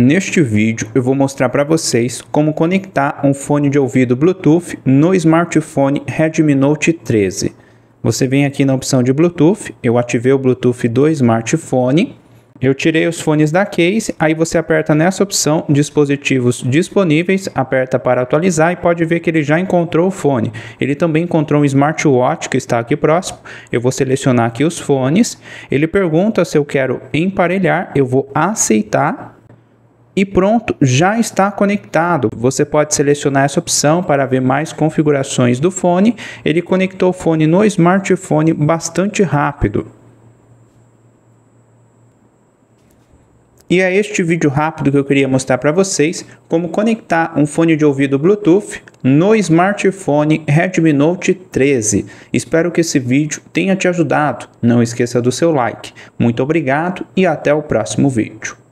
Neste vídeo eu vou mostrar para vocês como conectar um fone de ouvido Bluetooth no smartphone Redmi Note 13. Você vem aqui na opção de Bluetooth, eu ativei o Bluetooth do smartphone, eu tirei os fones da case, aí você aperta nessa opção dispositivos disponíveis, aperta para atualizar e pode ver que ele já encontrou o fone. Ele também encontrou um smartwatch que está aqui próximo, eu vou selecionar aqui os fones, ele pergunta se eu quero emparelhar, eu vou aceitar e pronto, já está conectado. Você pode selecionar essa opção para ver mais configurações do fone. Ele conectou o fone no smartphone bastante rápido. E é este vídeo rápido que eu queria mostrar para vocês como conectar um fone de ouvido Bluetooth no smartphone Redmi Note 13. Espero que esse vídeo tenha te ajudado. Não esqueça do seu like. Muito obrigado e até o próximo vídeo.